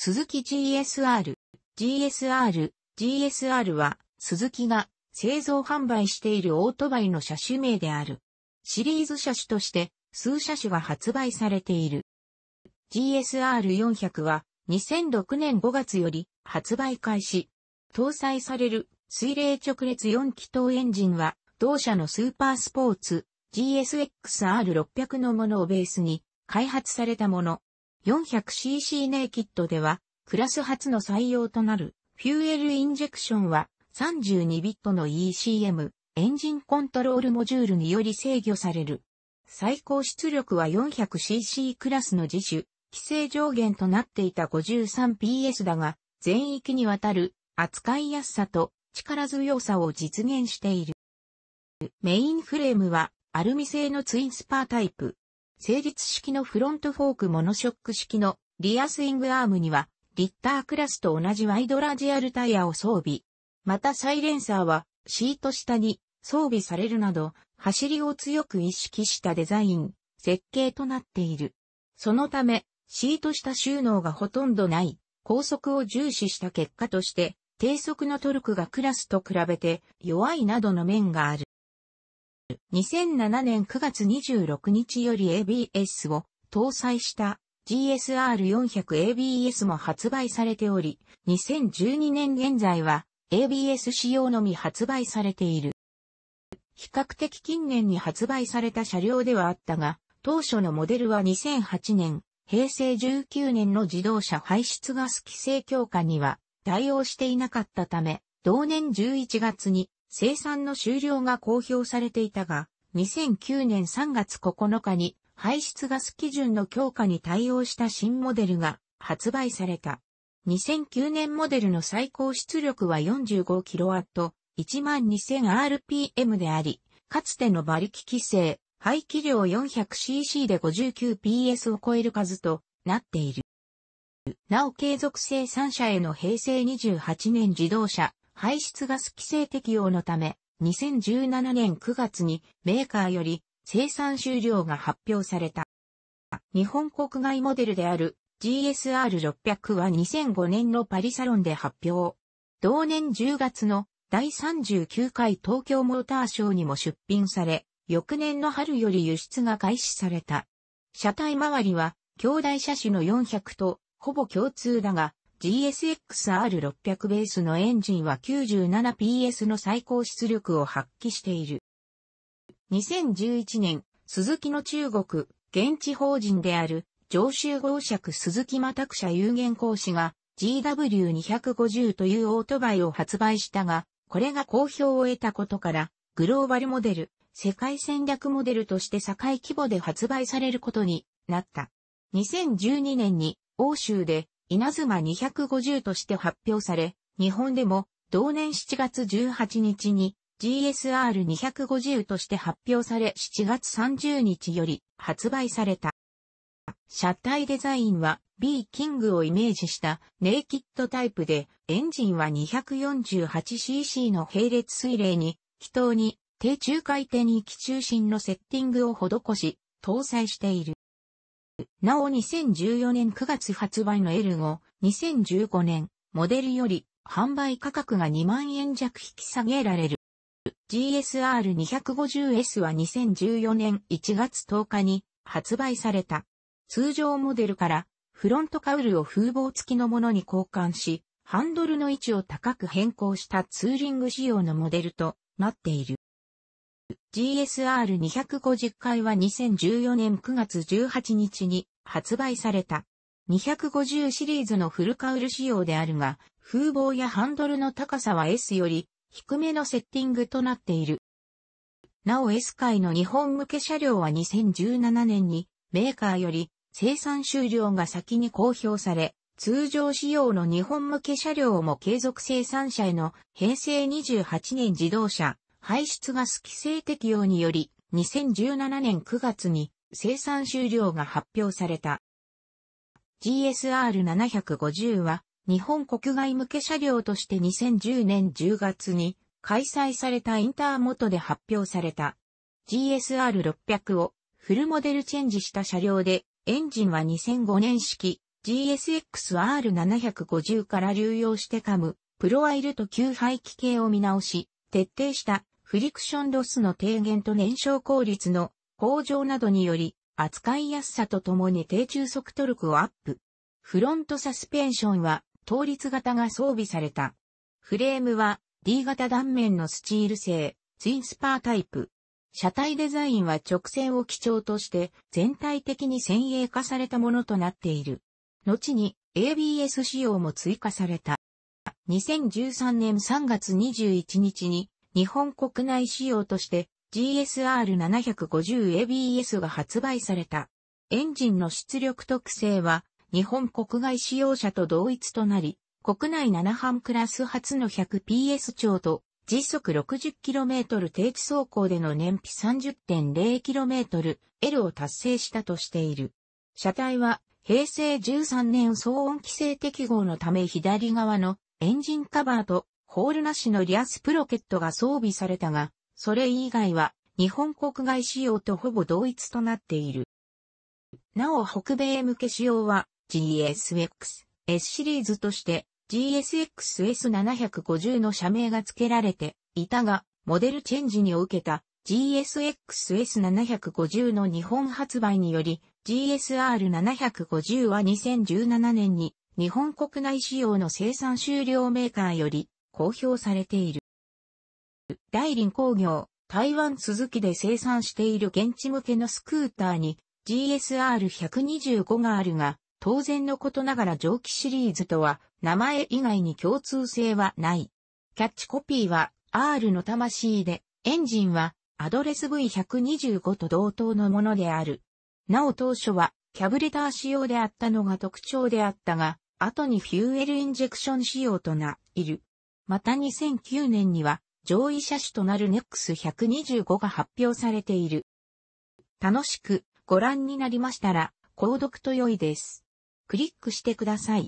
スズキ GSR、GSR、GSR は、スズキが製造販売しているオートバイの車種名である。シリーズ車種として、数車種が発売されている。GSR400 は、2006年5月より発売開始。搭載される水冷直列4気筒エンジンは、同社のスーパースポーツ GSXR600 のものをベースに開発されたもの。400cc ネイキッドでは、クラス初の採用となる、フューエルインジェクションは、32ビットの ECM、エンジンコントロールモジュールにより制御される。最高出力は 400cc クラスの自主、規制上限となっていた 53PS だが、全域にわたる扱いやすさと力強さを実現している。メインフレームはアルミ製のツインスパータイプ成立式のフロントフォークモノショック式のリアスイングアームには、リッタークラスと同じワイドラジアルタイヤを装備。またサイレンサーはシート下に装備されるなど、走りを強く意識したデザイン、設計となっている。そのため、シート下収納がほとんどない、高速を重視した結果として、低速のトルクがクラスと比べて弱いなどの面がある。2007年9月26日より ABS を搭載した GSR400ABS も発売されており、2012年現在は ABS 仕様のみ発売されている。比較的近年に発売された車両ではあったが、当初のモデルは2008年、平成19年の自動車排出ガス規制強化には対応していなかったため、同年11月に生産の終了が公表されていたが、2009年3月9日に排出ガス基準の強化に対応した新モデルが発売された。2009年モデルの最高出力は 45kW、12000rpm であり、かつての馬力規制、排気量 400cc で 59PS を超える数となっている。なお継続生産者への平成28年自動車排出ガス規制適用のため、2017年9月にメーカーより生産終了が発表された。日本国外モデルである GSR600 は2005年のパリサロンで発表。同年10月の第39回東京モーターショーにも出品され、翌年の春より輸出が開始された。車体周りは兄弟車種の400とほぼ共通だが、GSX-R600 ベースのエンジンは 97PS の最高出力を発揮している。2011年、鈴木の中国、現地法人である、上州豪爵鈴木又拓社有限講師が GW250 というオートバイを発売したが、これが好評を得たことから、グローバルモデル、世界戦略モデルとして境規模で発売されることになった。2012年に欧州で稲妻250として発表され、日本でも同年7月18日に GSR250 として発表され7月30日より発売された。車体デザインは B キングをイメージしたネイキッドタイプで、エンジンは 248cc の並列水冷に、気筒に低中回転域中心のセッティングを施し、搭載している。なお2014年9月発売の L5、2015年、モデルより、販売価格が2万円弱引き下げられる。GSR250S は2014年1月10日に発売された。通常モデルからフロントカウルを風防付きのものに交換し、ハンドルの位置を高く変更したツーリング仕様のモデルとなっている。GSR250 回は2014年9月18日に発売された。250シリーズのフルカウル仕様であるが、風防やハンドルの高さは S より低めのセッティングとなっている。なお S 回の日本向け車両は2017年にメーカーより生産終了が先に公表され、通常仕様の日本向け車両も継続生産者への平成28年自動車、排出ガス規制適用により、2017年9月に生産終了が発表された。GSR750 は日本国外向け車両として2010年10月に開催されたインターモトで発表された GSR600 をフルモデルチェンジした車両でエンジンは2005年式 GSXR750 から流用してカムプロアイルと旧排気系を見直し徹底したフリクションロスの低減と燃焼効率の向上などにより、扱いやすさとともに低中速トルクをアップ。フロントサスペンションは、倒立型が装備された。フレームは、D 型断面のスチール製、ツインスパータイプ。車体デザインは直線を基調として、全体的に先鋭化されたものとなっている。後に、ABS 仕様も追加された。2013年3月21日に日本国内仕様として GSR750ABS が発売された。エンジンの出力特性は日本国外使用車と同一となり、国内7班クラス初の 100PS 超と時速 60km 定期走行での燃費 30.0km L を達成したとしている。車体は平成13年騒音規制適合のため左側のエンジンカバーとホールなしのリアスプロケットが装備されたが、それ以外は日本国外仕様とほぼ同一となっている。なお北米向け仕様は GSX、S シリーズとして GSXS750 の社名が付けられていたが、モデルチェンジに受けた GSXS750 の日本発売により、GSR750 は2017年に日本国内仕様の生産終了メーカーより公表されている。大林工業、台湾鈴木で生産している現地向けのスクーターに GSR125 があるが、当然のことながら蒸気シリーズとは名前以外に共通性はない。キャッチコピーは R の魂で、エンジンはアドレス V125 と同等のものである。なお当初はキャブレター仕様であったのが特徴であったが、後にフューエルインジェクション仕様とな、いる。また2009年には上位車種となる NEX125 が発表されている。楽しくご覧になりましたら、購読と良いです。クリックしてください。